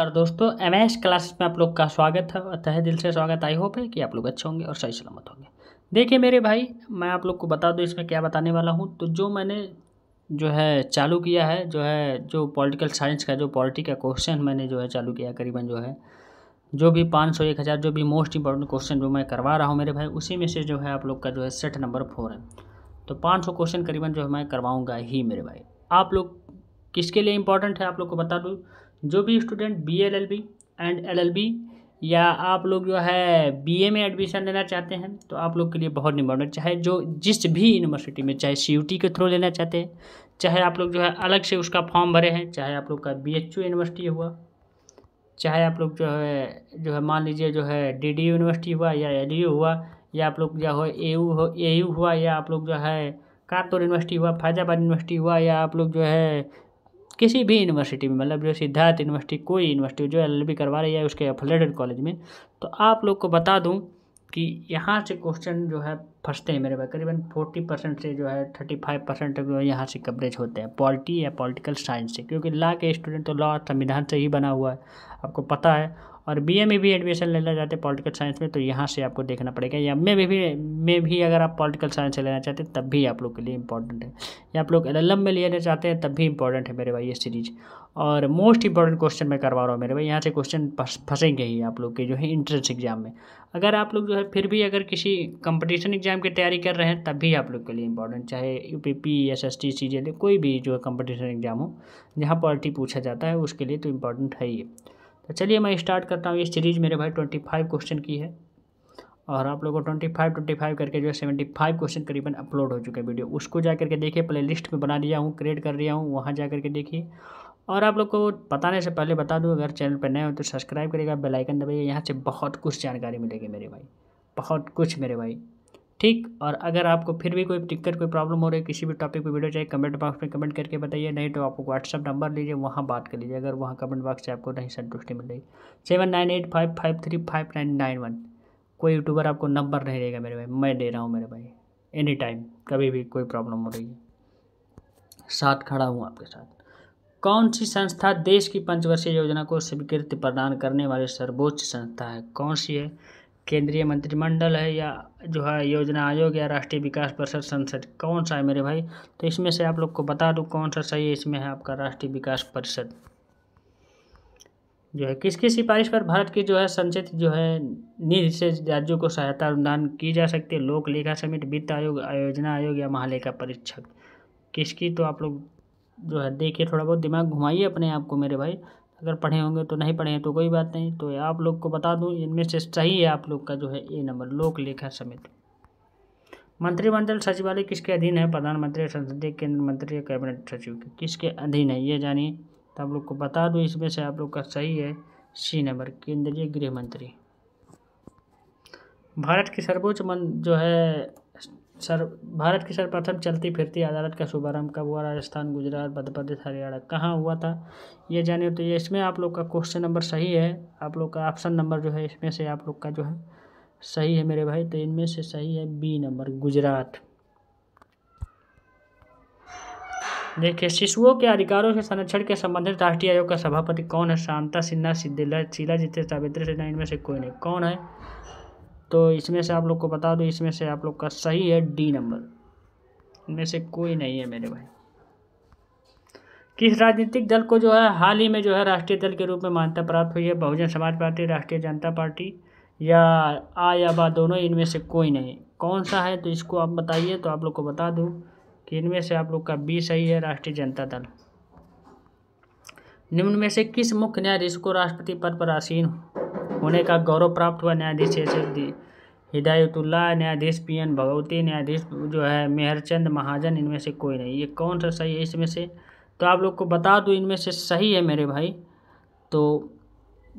और दोस्तों M S classes में आप लोग का स्वागत है तहे दिल से स्वागत आई होप है कि आप लोग अच्छे होंगे और सही सलामत होंगे देखिए मेरे भाई मैं आप लोग को बता दूँ इसमें क्या बताने वाला हूँ तो जो मैंने जो है चालू किया है जो है जो पॉलिटिकल साइंस का जो पॉलिटी का क्वेश्चन मैंने जो है चालू किया करीबन जो है जो भी पाँच सौ एक हज़ार जो भी मोस्ट इंपॉर्टेंट क्वेश्चन जो मैं करवा रहा हूँ मेरे भाई उसी में से जो है आप लोग का जो है सेट नंबर फोर है तो पाँच सौ क्वेश्चन करीबन जो है मैं करवाऊँगा ही मेरे भाई आप लोग किसके लिए इंपॉर्टेंट है आप लोग को बता दूँ जो भी student B L L B and L L B या आप लोग जो है बी ए में एडमिशन लेना चाहते हैं तो आप लोग के लिए बहुत इम्पोर्टेंट चाहे जो जिस भी यूनिवर्सिटी में चाहे सी यू टी के थ्रू लेना चाहते हैं चाहे आप लोग जो है अलग से उसका फॉर्म भरे हैं चाहे आप लोग का बी एच यू यूनिवर्सिटी हुआ चाहे आप लोग जो है जो है मान लीजिए जो है डी डी यूनिवर्सिटी हुआ या एल यू हुआ या आप लोग जो है ए हो ए हुआ या आप लोग जो है कारतौर यूनिवर्सिटी हुआ फैजाबाद यूनिवर्सिटी हुआ या आप लोग जो है किसी भी यूनिवर्सिटी में मतलब जो सिद्धार्थ यूनिवर्सिटी कोई यूनिवर्सिटी जो एल करवा रही है उसके अफिलेटेड कॉलेज में तो आप लोग को बता दूँ कि यहाँ से क्वेश्चन जो है फंसते हैं मेरे भाई करीबन फोर्टी परसेंट से जो है थर्टी फाइव परसेंट तक यहाँ से कवरेज होते हैं पॉलिटी या पॉलिटिकल साइंस से क्योंकि लॉ के स्टूडेंट तो लॉ संविधान से ही बना हुआ है आपको पता है और बीए में भी एडमिशन लेना चाहते हैं पॉलिटिकल साइंस में तो यहाँ से आपको देखना पड़ेगा या में भी, में भी अगर आप पॉलिटिकल साइंस से लेना चाहते हैं तब भी आप लोग के लिए इंपॉर्टेंट है या आप लोग एल में लेना चाहते हैं तब भी इंपॉर्टेंट है मेरे भाई ये सीरीज और मोस्ट इंपॉर्टेंट क्वेश्चन मैं करवा रहा हूँ मेरे भाई यहाँ से क्वेश्चन फंसेंगे ही आप लोग के जो है इंट्रेंस एग्जाम में अगर आप लोग जो है फिर भी अगर किसी कंपटिशन एग्जाम एग्ज़ाम की तैयारी कर रहे हैं तब भी आप लोग के लिए इंपॉर्टेंट चाहे U P P S S T C J कोई भी जो कंपटीशन एग्ज़ाम हो जहाँ पॉलिटी पूछा जाता है उसके लिए तो इम्पॉर्टेंट है ये तो चलिए मैं स्टार्ट करता हूँ ये सीरीज़ मेरे भाई ट्वेंटी फाइव क्वेश्चन की है और आप लोगों को ट्वेंटी फाइव ट्वेंटी फाइव करके जो है सेवेंटी फाइव क्वेश्चन करीबन अपलोड हो चुका है वीडियो उसको जा करके देखिए प्ले लिस्ट में बना दिया हूँ क्रिएट कर दिया हूँ वहाँ जा करके देखिए और आप लोग को बताने से पहले बता दूँ अगर चैनल पर नए हो तो सब्सक्राइब करिएगा बेलाइकन दबाइए यहाँ से बहुत कुछ जानकारी मिलेगी मेरे भाई बहुत कुछ मेरे भाई ठीक और अगर आपको फिर भी कोई दिक्कत कोई प्रॉब्लम हो रही है किसी भी टॉपिक पे वीडियो चाहिए कमेंट बॉक्स में कमेंट करके बताइए नहीं तो आपको व्हाट्सअप नंबर लीजिए वहाँ बात कर लीजिए अगर वहाँ कमेंट बॉक्स से आपको नहीं संतुष्टि मिल रही seven nine eight five five three five nine nine one कोई यूट्यूबर आपको नंबर नहीं देगा मेरे भाई मैं दे रहा हूँ मेरे भाई एनी टाइम कभी भी कोई प्रॉब्लम हो रही है साथ खड़ा हूँ आपके साथ कौन सी संस्था देश की पंचवर्षीय योजना को स्वीकृति प्रदान करने वाली सर्वोच्च संस्था है कौन सी है केंद्रीय मंत्रिमंडल है या जो है योजना आयोग या राष्ट्रीय विकास परिषद संसद कौन सा है मेरे भाई तो इसमें से आप लोग को बता दूँ कौन सा सही है इसमें है आपका राष्ट्रीय विकास परिषद जो है किसकी सिफारिश पर भारत की जो है संचित जो है निधि से राज्यों को सहायता अनुदान की जा सकती है लोक लेखा समिति वित्त आयोग आयोजना आयोग या महालेखा परीक्षक किसकी तो आप लोग जो है देखिए थोड़ा बहुत दिमाग घुमाइए अपने आप को मेरे भाई अगर पढ़े होंगे तो नहीं पढ़े हैं तो कोई बात नहीं तो आप लोग को बता दूं इनमें से सही है आप लोग का जो है ए नंबर लोक लेखा समिति मंत्रिमंडल सचिवालय किसके अधीन है प्रधानमंत्री संसदीय केंद्र मंत्री या कैबिनेट सचिव के किसके अधीन है ये जानिए तो आप लोग को बता दूँ इसमें से आप लोग का सही है सी नंबर केंद्रीय गृह मंत्री भारत की सर्वोच्च मन जो है सर भारत की सर्वप्रथम चलती फिरती अदालत का शुभारंभ कब हुआ राजस्थान गुजरात मध्य प्रदेश हरियाणा कहाँ हुआ था ये जानिए तो ये इसमें आप लोग का क्वेश्चन नंबर सही है आप लोग का ऑप्शन नंबर जो है इसमें से आप लोग का जो है सही है मेरे भाई तो इनमें से सही है बी नंबर गुजरात देखिए शिशुओं के अधिकारों के संरक्षण के संबंधित राष्ट्रीय आयोग का सभापति कौन है शांता सिन्हा सिद्धिला शीला जितेश सावित्री सिन्हा इनमें से कोई नहीं कौन है तो इसमें से आप लोग को बता दो इसमें से आप लोग का सही है डी नंबर इनमें से कोई नहीं है मेरे भाई किस राजनीतिक दल को जो है हाल ही में जो है राष्ट्रीय दल के रूप में मान्यता प्राप्त हुई है बहुजन समाज पार्टी राष्ट्रीय जनता पार्टी या आ या बा दोनों इनमें से कोई नहीं कौन सा है तो इसको आप बताइए तो आप लोग को बता दूँ कि इनमें से आप लोग का बी सही है राष्ट्रीय जनता दल निम्न में से किस मुख्य न्यायाधीश को राष्ट्रपति पद पर आसीन होने का गौरव प्राप्त हुआ न्यायाधीश एस एस हिदायतुल्ला न्यायाधीश पी एन भगवती न्यायाधीश जो है मेहरचंद महाजन इनमें से कोई नहीं ये कौन सा सही है इसमें से तो आप लोग को बता दूँ इनमें से सही है मेरे भाई तो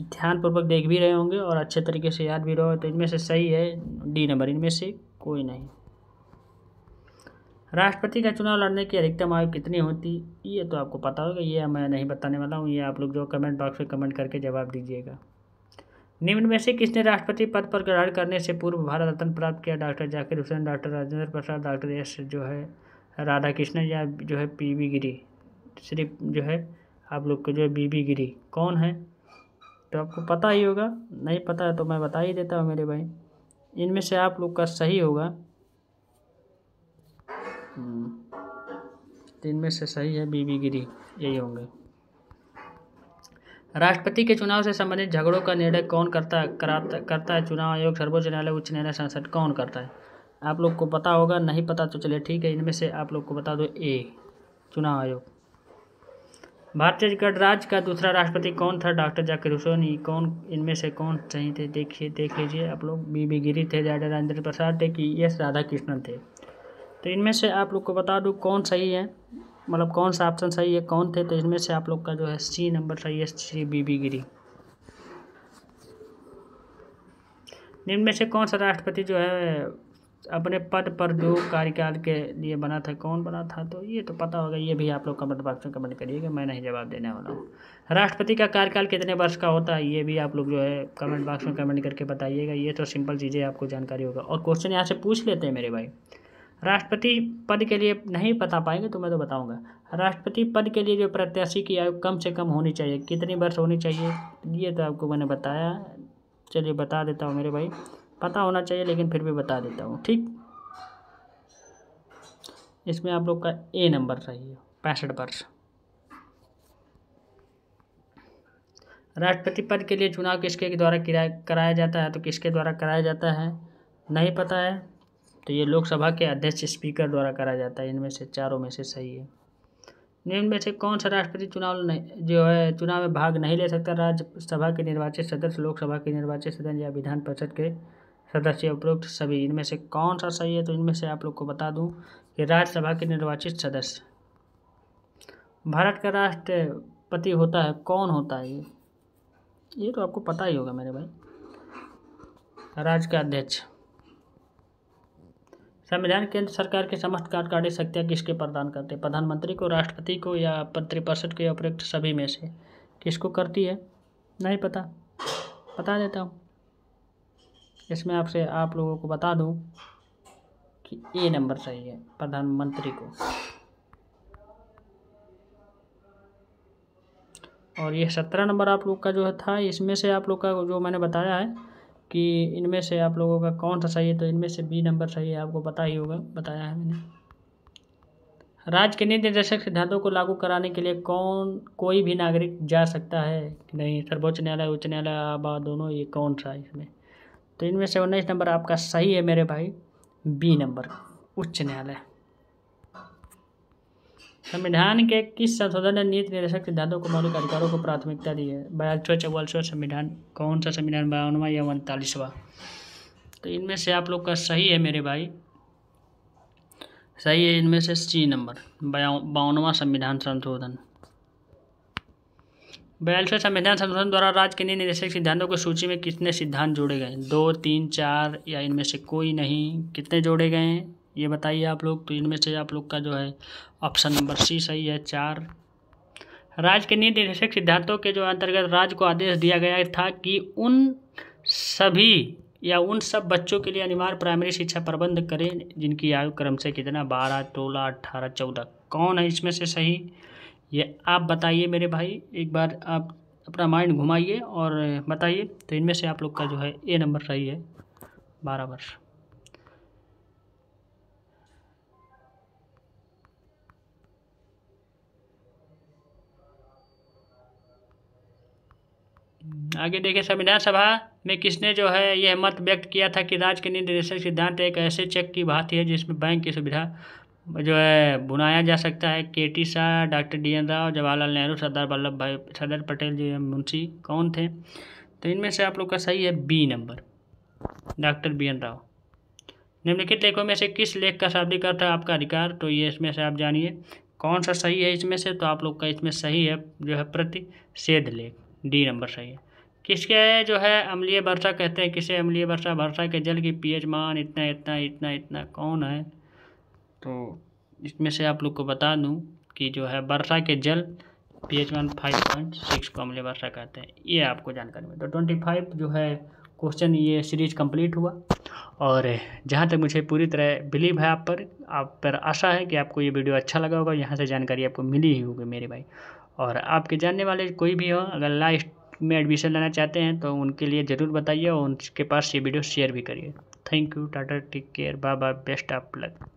ध्यानपूर्वक देख भी रहे होंगे और अच्छे तरीके से याद भी रहो तो इनमें से सही है डी नंबर इनमें से कोई नहीं राष्ट्रपति का चुनाव लड़ने की अधिकतम आयु कितनी होती ये तो आपको पता होगा ये मैं नहीं बताने वाला हूँ ये आप लोग जो कमेंट बॉक्स में कमेंट करके जवाब दीजिएगा निम्न में से किसने राष्ट्रपति पद पर ग्रहण करने से पूर्व भारत रत्न प्राप्त किया doctor Zakir Hussain doctor Rajendra Prasad doctor S जो है राधा कृष्णन या जो है पी वी गिरी सिर्फ जो है आप लोग को जो है बी वी गिरी कौन है तो आपको पता ही होगा नहीं पता है तो मैं बता ही देता हूँ मेरे भाई इनमें से आप लोग का सही होगा हम्म, तो इनमें से सही है बीबी गिरी यही होंगे राष्ट्रपति के चुनाव से संबंधित झगड़ों का निर्णय कौन करता कराता करता है चुनाव आयोग सर्वोच्च न्यायालय उच्च न्यायालय संसद कौन करता है आप लोग को पता होगा नहीं पता तो चलिए ठीक है इनमें से आप लोग को बता दो ए चुनाव आयोग भारतीय गणराज्य का दूसरा राष्ट्रपति कौन था डॉक्टर जाकिर हुसैन कौन इनमें से कौन सही थे देखिए देख लीजिए आप लोग बी बी गिरी थे राजा राजेंद्र प्रसाद थे कि एस राधा कृष्णन थे तो इनमें से आप लोग को बता दूँ कौन सही है मतलब कौन सा ऑप्शन सही है कौन थे तो इनमें से आप लोग का जो है सी नंबर सही है श्री बीबी गिरी निम्न में से कौन सा राष्ट्रपति जो है अपने पद पर दो कार्यकाल के लिए बना था कौन बना था तो ये तो पता होगा ये भी आप लोग कमेंट बॉक्स में कमेंट करिएगा मैं नहीं जवाब देने वाला हूँ राष्ट्रपति का कार्यकाल कितने वर्ष का होता है ये भी आप लोग जो है कमेंट बॉक्स में कमेंट करके बताइएगा ये तो सिंपल चीज़ें आपको जानकारी होगा और क्वेश्चन यहाँ से पूछ लेते हैं मेरे भाई राष्ट्रपति पद के लिए नहीं बता पाएंगे तो मैं तो बताऊंगा राष्ट्रपति पद के लिए जो प्रत्याशी की आयु कम से कम होनी चाहिए कितनी वर्ष होनी चाहिए ये तो आपको मैंने बताया चलिए बता देता हूँ मेरे भाई पता होना चाहिए लेकिन फिर भी बता देता हूँ ठीक इसमें आप लोग का ए नंबर चाहिए है पैंसठ वर्ष राष्ट्रपति पद के लिए चुनाव किसके द्वारा कराया जाता है तो किसके द्वारा कराया जाता है नहीं पता है तो ये लोकसभा के अध्यक्ष स्पीकर द्वारा करा जाता है इनमें से चारों में से सही है इनमें से कौन सा राष्ट्रपति चुनाव नहीं जो है चुनाव में भाग नहीं ले सकता राज्यसभा के निर्वाचित सदस्य लोकसभा के निर्वाचित सदन या विधान परिषद के सदस्य उपरोक्त सभी इनमें से कौन सा सही है तो इनमें से आप लोग को बता दूं कि राज्यसभा के निर्वाचित सदस्य भारत का राष्ट्रपति होता है कौन होता है ये ये तो आपको पता ही होगा मेरे भाई राज्य का अध्यक्ष संविधान केंद्र सरकार के समस्त कार्यकारी शक्तियाँ किसके प्रदान करते हैं प्रधानमंत्री को राष्ट्रपति को या त्रिपरसठ के उपयुक्त सभी में से किसको करती है नहीं पता बता देता हूँ इसमें आपसे आप लोगों को बता दूँ कि ए नंबर सही है प्रधानमंत्री को और ये सत्रह नंबर आप लोग का जो था इसमें से आप लोग का जो मैंने बताया है कि इनमें से आप लोगों का कौन सा सही है तो इनमें से बी नंबर सही है आपको पता ही होगा बताया है मैंने राज्य के निर्देशक सिद्धांतों को लागू कराने के लिए कौन कोई भी नागरिक जा सकता है कि नहीं सर्वोच्च न्यायालय उच्च न्यायालय आबा दोनों ये कौन सा है इसमें तो इनमें से उन्नीस नंबर आपका सही है मेरे भाई बी नंबर उच्च न्यायालय संविधान के किस संशोधन ने नीति निर्देशक सिद्धांतों को मौलिक अधिकारों को प्राथमिकता दी है बयालीसवा चौवालीसवा संविधान कौन सा संविधान बयानवा या उनतालीसवा तो इनमें से आप लोग का सही है मेरे भाई सही है इनमें से सी नंबर बावनवा संविधान संशोधन बयालीसवें संविधान संशोधन द्वारा राज्य के निर्देशक सिद्धांतों की सूची में कितने सिद्धांत जोड़े गए दो तीन चार या इनमें से कोई नहीं कितने जोड़े गए हैं ये बताइए आप लोग तो इनमें से आप लोग का जो है ऑप्शन नंबर सी सही है चार राज्य के नीति निदेशक सिद्धांतों के जो अंतर्गत राज्य को आदेश दिया गया था कि उन सभी या उन सब बच्चों के लिए अनिवार्य प्राइमरी शिक्षा प्रबंध करें जिनकी आयु क्रम से कितना बारह सोलह अट्ठारह चौदह कौन है इसमें से सही ये आप बताइए मेरे भाई एक बार आप अपना माइंड घुमाइए और बताइए तो इनमें से आप लोग का जो है ए नंबर सही है बारह वर्ष आगे देखिए संविधान सभा में किसने जो है यह मत व्यक्त किया था कि राज्य के निर्देशक सिद्धांत एक ऐसे चेक की भांति है जिसमें बैंक की सुविधा जो है बुनाया जा सकता है K T Shah doctor D N Rao Jawaharlal Nehru Sardar Vallabhbhai Sardar Patel जी मुंशी कौन थे तो इनमें से आप लोग का सही है B number doctor B N Rao निम्नलिखित लेखों में से किस लेख का शाब्दिक अर्थ है आपका अधिकार तो ये इसमें से आप जानिए कौन सा सही है इसमें से तो आप लोग का इसमें सही है जो है प्रतिषेध लेख डी नंबर सही है किसके जो है अम्लीय वर्षा कहते हैं किसे अम्लीय वर्षा वर्षा के जल की पीएच मान इतना इतना इतना इतना कौन है तो इसमें से आप लोग को बता दूं कि जो है वर्षा के जल पी एच मान फाइव पॉइंट सिक्स को अम्लीय वर्षा कहते हैं ये आपको जानकारी में तो ट्वेंटी फाइव जो है क्वेश्चन ये सीरीज कंप्लीट हुआ और जहाँ तक मुझे पूरी तरह बिलीव है आप पर आप पर आशा है कि आपको ये वीडियो अच्छा लगा होगा यहाँ से जानकारी आपको मिली ही होगी मेरे भाई और आपके जानने वाले कोई भी हो अगर लास्ट में एडमिशन लेना चाहते हैं तो उनके लिए ज़रूर बताइए और उनके पास ये वीडियो शेयर भी करिए thank you tata take care bye bye best of luck